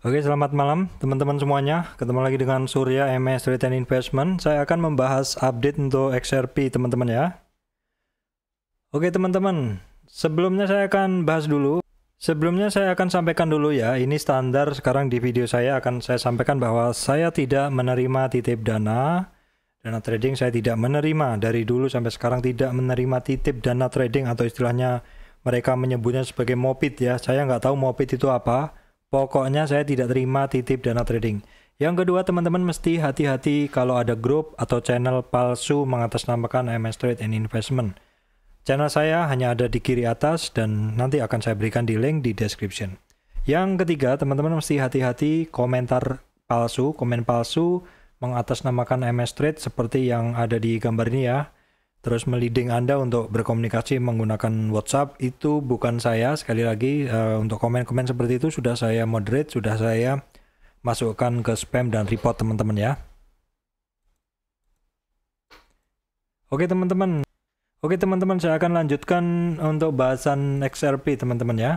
Oke, selamat malam teman-teman semuanya. Ketemu lagi dengan Surya MS Return Investment. Saya akan membahas update untuk XRP teman-teman ya. Oke teman-teman, sebelumnya saya akan bahas dulu. Sebelumnya saya akan sampaikan dulu ya, ini standar sekarang di video saya akan saya sampaikan bahwa saya tidak menerima titip dana. Dana trading saya tidak menerima. Dari dulu sampai sekarang tidak menerima titip dana trading atau istilahnya mereka menyebutnya sebagai mopit ya. Saya nggak tahu mopit itu apa Pokoknya saya tidak terima titip dana trading. Yang kedua, teman-teman mesti hati-hati kalau ada grup atau channel palsu mengatasnamakan MS Trade and Investment. Channel saya hanya ada di kiri atas dan nanti akan saya berikan di link di description. Yang ketiga, teman-teman mesti hati-hati komentar palsu, komen palsu mengatasnamakan MS Trade seperti yang ada di gambar ini ya terus meliding Anda untuk berkomunikasi menggunakan WhatsApp itu bukan saya sekali lagi uh, untuk komen-komen seperti itu sudah saya moderate sudah saya masukkan ke spam dan report teman-teman ya Oke teman-teman Oke teman-teman saya akan lanjutkan untuk bahasan XRP teman-teman ya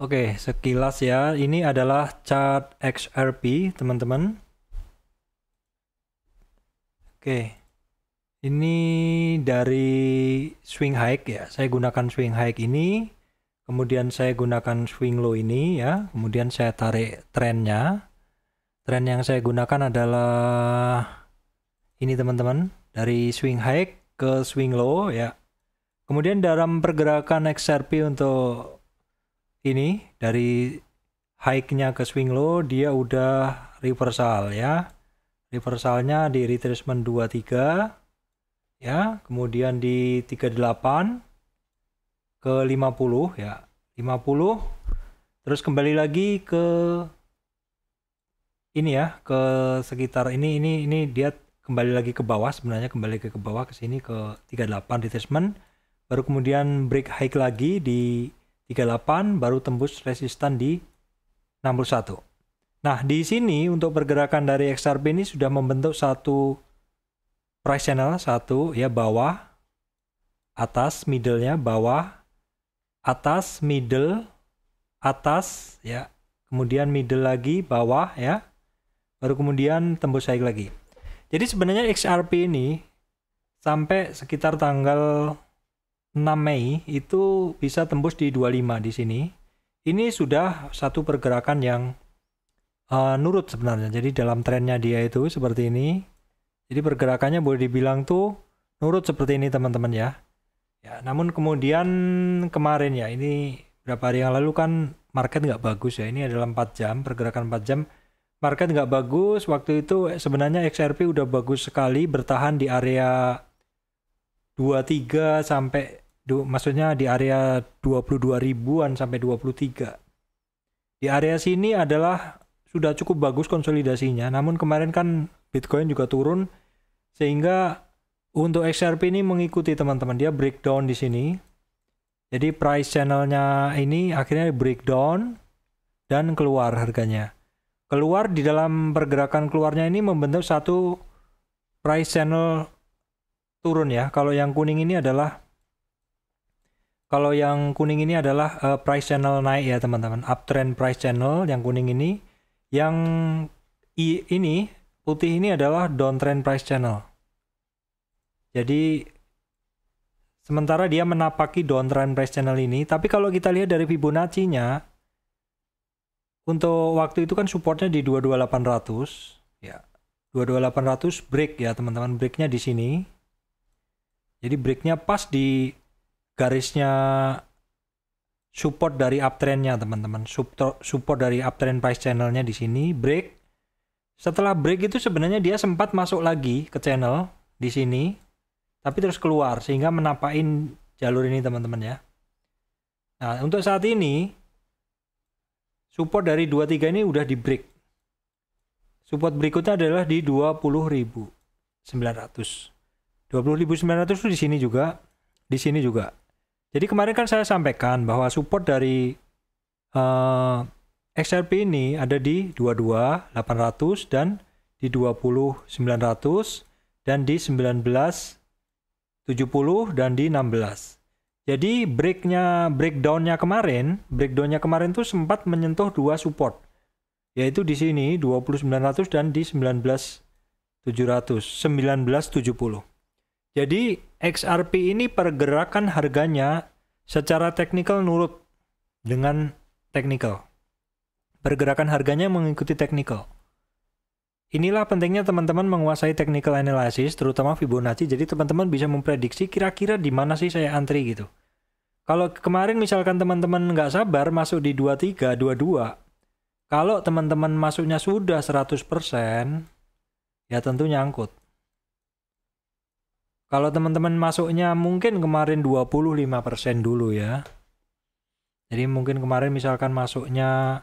Oke sekilas ya ini adalah chart XRP teman-teman Oke ini dari swing high ya. Saya gunakan swing high ini. Kemudian saya gunakan swing low ini ya. Kemudian saya tarik trennya. Tren yang saya gunakan adalah ini teman-teman dari swing high ke swing low ya. Kemudian dalam pergerakan XRP untuk ini dari high-nya ke swing low dia udah reversal ya. Reversalnya di retracement 23 ya kemudian di 38 ke 50 ya 50 terus kembali lagi ke ini ya ke sekitar ini ini ini dia kembali lagi ke bawah sebenarnya kembali ke ke bawah ke sini ke 38 retracement baru kemudian break high lagi di 38 baru tembus resistan di 61 nah di sini untuk pergerakan dari XRP ini sudah membentuk satu price channel satu ya bawah atas middlenya bawah atas middle atas ya kemudian middle lagi bawah ya baru kemudian tembus naik lagi jadi sebenarnya XRP ini sampai sekitar tanggal 6 Mei itu bisa tembus di 25 di sini ini sudah satu pergerakan yang uh, nurut sebenarnya jadi dalam trennya dia itu seperti ini jadi pergerakannya boleh dibilang tuh nurut seperti ini teman-teman ya. Ya, namun kemudian kemarin ya ini berapa hari yang lalu kan market nggak bagus ya. Ini adalah 4 jam, pergerakan 4 jam. Market nggak bagus, waktu itu sebenarnya XRP udah bagus sekali bertahan di area 23 sampai du, maksudnya di area 22 ribuan sampai 23. Di area sini adalah sudah cukup bagus konsolidasinya, namun kemarin kan Bitcoin juga turun sehingga untuk XRP ini mengikuti teman-teman dia breakdown di sini. Jadi price channelnya ini akhirnya breakdown dan keluar harganya. Keluar di dalam pergerakan keluarnya ini membentuk satu price channel turun ya. Kalau yang kuning ini adalah kalau yang kuning ini adalah uh, price channel naik ya teman-teman. Uptrend price channel yang kuning ini yang ini putih ini adalah downtrend price channel. Jadi sementara dia menapaki downtrend price channel ini, tapi kalau kita lihat dari Fibonacci-nya untuk waktu itu kan supportnya di 22800 ya. 22800 break ya teman-teman, breaknya di sini. Jadi breaknya pas di garisnya support dari uptrendnya teman-teman, support dari uptrend price channelnya di sini break setelah break itu sebenarnya dia sempat masuk lagi ke channel di sini, tapi terus keluar sehingga menapain jalur ini teman-teman ya. Nah, untuk saat ini support dari 23 ini udah di break. Support berikutnya adalah di 20.900. 20.900 itu di sini juga, di sini juga. Jadi kemarin kan saya sampaikan bahwa support dari uh, XRP ini ada di 22800 dan di 20900 dan di 1970 dan di 16. Jadi breaknya breakdownnya kemarin, breakdownnya kemarin tuh sempat menyentuh dua support yaitu di sini 2900 dan di 19700 1970. Jadi XRP ini pergerakan harganya secara teknikal nurut dengan teknikal Pergerakan harganya mengikuti technical. Inilah pentingnya teman-teman menguasai technical analysis, terutama Fibonacci, jadi teman-teman bisa memprediksi kira-kira di mana sih saya antri gitu. Kalau kemarin misalkan teman-teman nggak sabar masuk di 23, 22, kalau teman-teman masuknya sudah 100%, ya tentu nyangkut. Kalau teman-teman masuknya mungkin kemarin 25% dulu ya. Jadi mungkin kemarin misalkan masuknya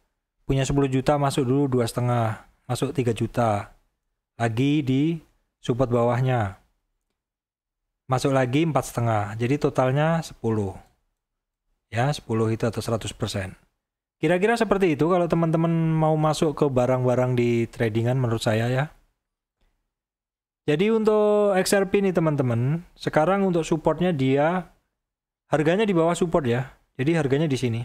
punya 10 juta masuk dulu dua setengah masuk 3 juta lagi di support bawahnya masuk lagi empat setengah jadi totalnya 10 ya 10 itu atau 100 persen kira-kira seperti itu kalau teman-teman mau masuk ke barang-barang di tradingan menurut saya ya jadi untuk XRP nih teman-teman sekarang untuk supportnya dia harganya di bawah support ya jadi harganya di sini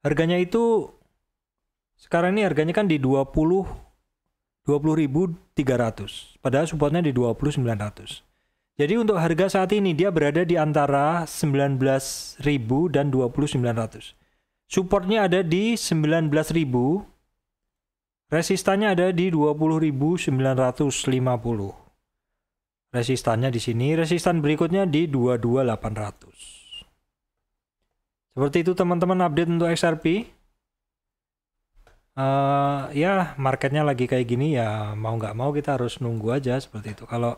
Harganya itu sekarang ini harganya kan di 20 20.300. Padahal supportnya di 20.900. Jadi untuk harga saat ini dia berada di antara 19.000 dan 29.000 Supportnya ada di 19.000, resistannya ada di 20.950. Resistannya di sini, resistan berikutnya di 22.800. Seperti itu teman-teman update untuk XRP. Uh, eh, ya marketnya lagi kayak gini ya mau nggak mau kita harus nunggu aja seperti itu. Kalau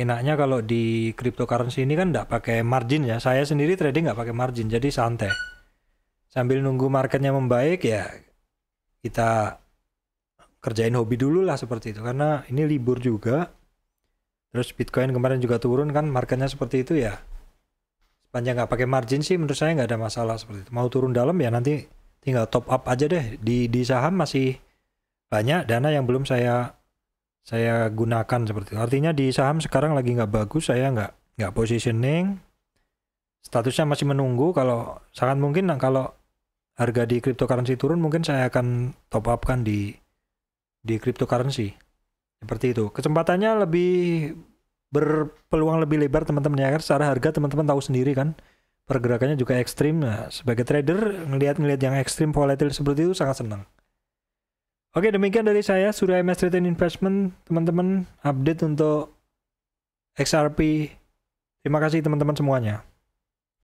enaknya kalau di cryptocurrency ini kan nggak pakai margin ya. Saya sendiri trading nggak pakai margin jadi santai. Sambil nunggu marketnya membaik ya kita kerjain hobi dulu lah seperti itu karena ini libur juga terus Bitcoin kemarin juga turun kan marketnya seperti itu ya panjang nggak pakai margin sih menurut saya nggak ada masalah seperti itu mau turun dalam ya nanti tinggal top up aja deh di di saham masih banyak dana yang belum saya saya gunakan seperti itu artinya di saham sekarang lagi nggak bagus saya nggak nggak positioning statusnya masih menunggu kalau sangat mungkin nah, kalau harga di cryptocurrency turun mungkin saya akan top up kan di di cryptocurrency seperti itu kesempatannya lebih berpeluang lebih lebar teman-teman ya kan secara harga teman-teman tahu sendiri kan pergerakannya juga ekstrim nah, sebagai trader ngelihat-ngelihat yang ekstrim volatile seperti itu sangat senang oke demikian dari saya Surya MS trading Investment teman-teman update untuk XRP terima kasih teman-teman semuanya